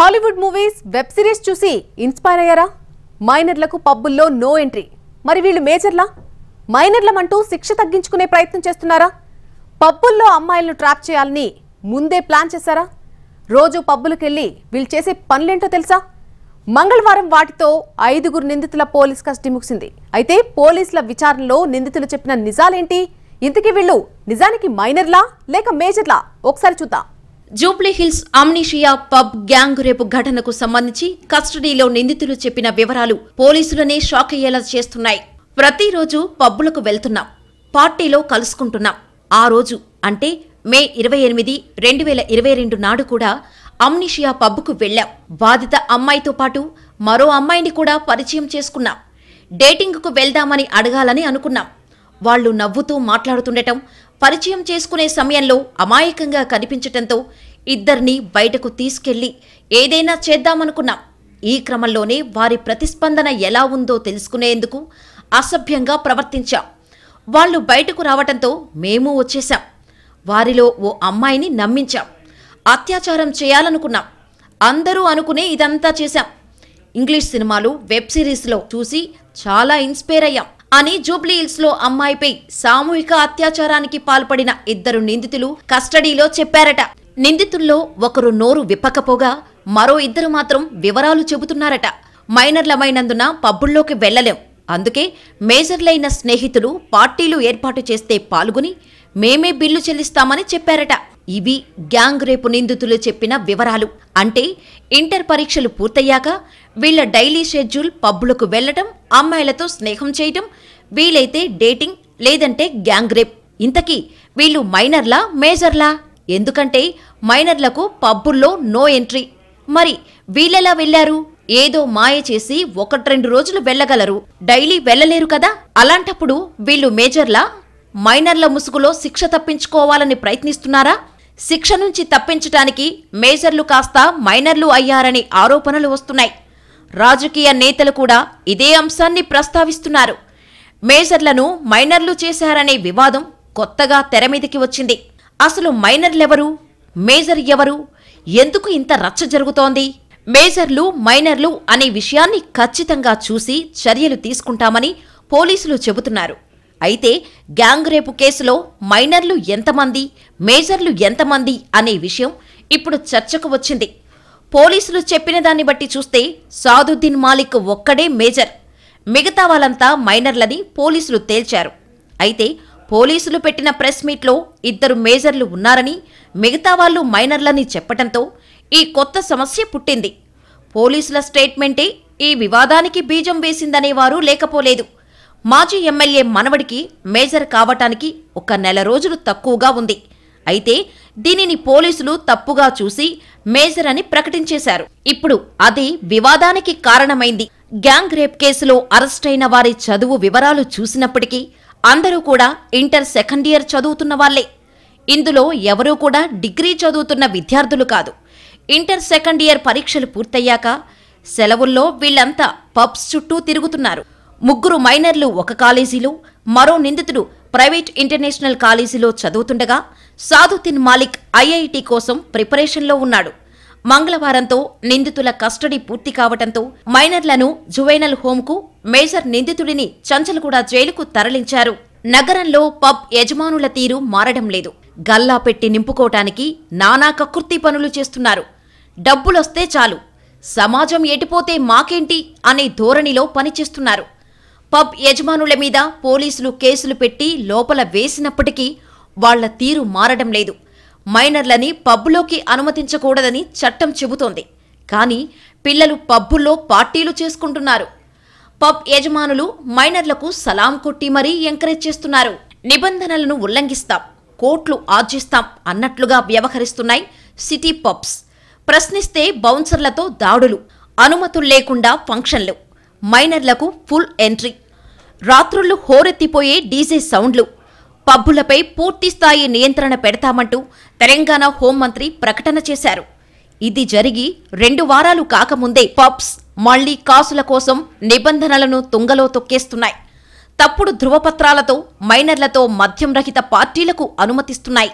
Hollywood movies web series చూసి inspire అయ్యారా మైనర్లకు పబ్బుల్లో నో ఎంట్రీ మరి వీళ్ళు మేజర్లా మైనర్లమంటూ శిక్ష తగ్గించుకునే ప్రయత్నం చేస్తున్నారా పబ్బుల్లో అమ్మాయిలను ట్రాప్ చేయాలని ముందే ప్లాన్ చేశారా రోజు పబ్బులకెళ్ళి వీళ్ళు చేసే పనులేంటో తెలుసా మంగళవారం వాటితో ఐదుగురు నిందితుల పోలీస్ కస్టడీ ముగిసింది అయితే పోలీసుల విచారణలో నిందితులు చెప్పిన నిజాలేంటి ఇంతకీ వీళ్ళు నిజానికి మైనర్లా లేక మేజర్లా ఒకసారి చూద్దాం జూబ్లీహిల్స్ అమ్నిషియా పబ్ గ్యాంగ్ రేపు ఘటనకు సంబంధించి కస్టడీలో నిందితులు చెప్పిన వివరాలు పోలీసులనే షాక్ అయ్యేలా చేస్తున్నాయి ప్రతిరోజు పబ్బులకు వెళ్తున్నాం పార్టీలో కలుసుకుంటున్నాం ఆ రోజు అంటే మే ఇరవై ఎనిమిది రెండు వేల ఇరవై రెండు నాడు కూడా అమ్నిషియా పబ్కు వెళ్ళాం బాధిత అమ్మాయితో పాటు మరో అమ్మాయిని కూడా పరిచయం చేసుకున్నాం డేటింగ్కు వెళ్దామని అడగాలని అనుకున్నాం వాళ్లు నవ్వుతూ మాట్లాడుతుండటం పరిచయం చేసుకునే సమయంలో అమాయకంగా కనిపించటంతో ఇద్దరిని బయటకు తీసుకెళ్లి ఏదైనా చేద్దామనుకున్నాం ఈ క్రమంలోనే వారి ప్రతిస్పందన ఎలా ఉందో తెలుసుకునేందుకు అసభ్యంగా ప్రవర్తించాం వాళ్ళు బయటకు రావటంతో మేము వచ్చేశాం వారిలో ఓ అమ్మాయిని నమ్మించాం అత్యాచారం చేయాలనుకున్నాం అందరూ అనుకునే ఇదంతా చేశాం ఇంగ్లీష్ సినిమాలు వెబ్ సిరీస్లో చూసి చాలా ఇన్స్పైర్ అయ్యాం అని జూబ్లీహిల్స్ లో అమ్మాయిపై సామూహిక అత్యాచారానికి పాల్పడిన ఇద్దరు నిందితులు కస్టడీలో చెప్పారట నిందితుల్లో ఒకరు నోరు విప్పకపోగా మరో ఇద్దరు మాత్రం వివరాలు చెబుతున్నారట మైనర్లమైనందున పబ్బుల్లోకి వెళ్లలేం అందుకే మేజర్లైన స్నేహితులు పార్టీలు ఏర్పాటు చేస్తే పాల్గొని మేమే బిల్లు చెల్లిస్తామని చెప్పారట ఇవి గ్యాంగ్ రేపు నిందితులు చెప్పిన వివరాలు అంటే ఇంటర్ పరీక్షలు పూర్తయ్యాక వీళ్ల డైలీ షెడ్యూల్ పబ్బులకు వెళ్లడం అమ్మాయిలతో స్నేహం చేయటం వీలైతే డేటింగ్ లేదంటే గ్యాంగ్ రేప్ ఇంతకీ వీళ్ళు మైనర్లా మేజర్లా ఎందుకంటే మైనర్లకు పబ్బుల్లో నో ఎంట్రీ మరి వీళ్ళెలా వెళ్లారు ఏదో మాయ చేసి ఒకట్రెండు రోజులు వెళ్ళగలరు డైలీ వెళ్ళలేరు కదా అలాంటప్పుడు వీళ్ళు మేజర్లా మైనర్ల ముసుగులో శిక్ష తప్పించుకోవాలని ప్రయత్నిస్తున్నారా శిక్ష నుంచి తప్పించటానికి మేజర్లు కాస్త మైనర్లు అయ్యారని ఆరోపణలు వస్తున్నాయి రాజకీయ నేతలు కూడా ఇదే అంశాన్ని ప్రస్తావిస్తున్నారు మేజర్లను మైనర్లు చేశారనే వివాదం కొత్తగా తెరమీదికి వచ్చింది అసలు మైనర్లెవరు మేజర్ ఎవరు ఎందుకు ఇంత రచ్చ జరుగుతోంది మేజర్లు మైనర్లు అనే విషయాన్ని ఖచ్చితంగా చూసి చర్యలు తీసుకుంటామని పోలీసులు చెబుతున్నారు అయితే గ్యాంగ్ రేపు కేసులో మైనర్లు ఎంతమంది మేజర్లు ఎంతమంది అనే విషయం ఇప్పుడు చర్చకు వచ్చింది పోలీసులు చెప్పిన దాన్ని బట్టి చూస్తే సాదుద్దీన్ మాలిక్ ఒక్కడే మేజర్ మిగతా వాళ్ళంతా మైనర్లని పోలీసులు తేల్చారు అయితే పోలీసులు పెట్టిన ప్రెస్ మీట్లో ఇద్దరు మేజర్లు ఉన్నారని మిగతా వాళ్ళు మైనర్లని చెప్పటంతో ఈ కొత్త సమస్య పుట్టింది పోలీసుల స్టేట్మెంటే ఈ వివాదానికి బీజం వేసిందనేవారు లేకపోలేదు మాజీ ఎమ్మెల్యే మనవడికి మేజర్ కావటానికి ఒక నెల రోజులు తక్కువగా ఉంది అయితే దీనిని పోలీసులు తప్పుగా చూసి మేజర్ అని ప్రకటించేశారు ఇప్పుడు అది వివాదానికి కారణమైంది గ్యాంగ్ రేప్ కేసులో అరెస్టైన వారి చదువు వివరాలు చూసినప్పటికీ అందరూ కూడా ఇంటర్ సెకండ్ ఇయర్ చదువుతున్న వాళ్లే ఇందులో ఎవరూ కూడా డిగ్రీ చదువుతున్న విద్యార్థులు కాదు ఇంటర్ సెకండ్ ఇయర్ పరీక్షలు పూర్తయ్యాక సెలవుల్లో వీళ్లంతా పబ్స్ చుట్టూ తిరుగుతున్నారు ముగ్గురు మైనర్లు ఒక కాలేజీలో మరో నిందితుడు ప్రైవేట్ ఇంటర్నేషనల్ కాలేజీలో చదువుతుండగా సాదుతిన్ మాలిక్ ఐఐటి కోసం ప్రిపరేషన్లో ఉన్నాడు మంగళవారంతో నిందితుల కస్టడీ పూర్తి కావటంతో మైనర్లను జువైనల్ హోంకు మేజర్ నిందితుడిని చంచలగూడ జైలుకు తరలించారు నగరంలో పబ్ యజమానుల తీరు మారడం లేదు గల్లా పెట్టి నింపుకోవటానికి నానా కకృతి పనులు చేస్తున్నారు డబ్బులొస్తే చాలు సమాజం ఎటిపోతే మాకేంటి అనే ధోరణిలో పనిచేస్తున్నారు పబ్ యజమానుల మీద పోలీసులు కేసులు పెట్టి లోపల వేసినప్పటికీ వాళ్ల తీరు మారడం లేదు మైనర్లని పబ్బులోకి అనుమతించకూడదని చట్టం చెబుతోంది కానీ పిల్లలు పబ్బుల్లో పార్టీలు చేసుకుంటున్నారు పబ్ యజమానులు మైనర్లకు సలాం కొట్టి మరీ ఎంకరేజ్ చేస్తున్నారు నిబంధనలను ఉల్లంఘిస్తాం కోట్లు ఆర్జిస్తాం అన్నట్లుగా వ్యవహరిస్తున్నాయి సిటీ పబ్స్ ప్రశ్నిస్తే బౌన్సర్లతో దాడులు అనుమతులు లేకుండా ఫంక్షన్లు మైనర్లకు ఫుల్ ఎంట్రీ రాత్రులు హోరెత్తిపోయే డీజే సౌండ్లు పబ్బులపై పూర్తిస్థాయి నియంత్రణ పెడతామంటూ తెలంగాణ హోంమంత్రి ప్రకటన చేశారు ఇది జరిగి రెండు వారాలు కాకముందే పబ్స్ మళ్లీ కాసుల కోసం నిబంధనలను తుంగలో తొక్కేస్తున్నాయి తప్పుడు ధృవపత్రాలతో మైనర్లతో మద్యం రహిత పార్టీలకు అనుమతిస్తున్నాయి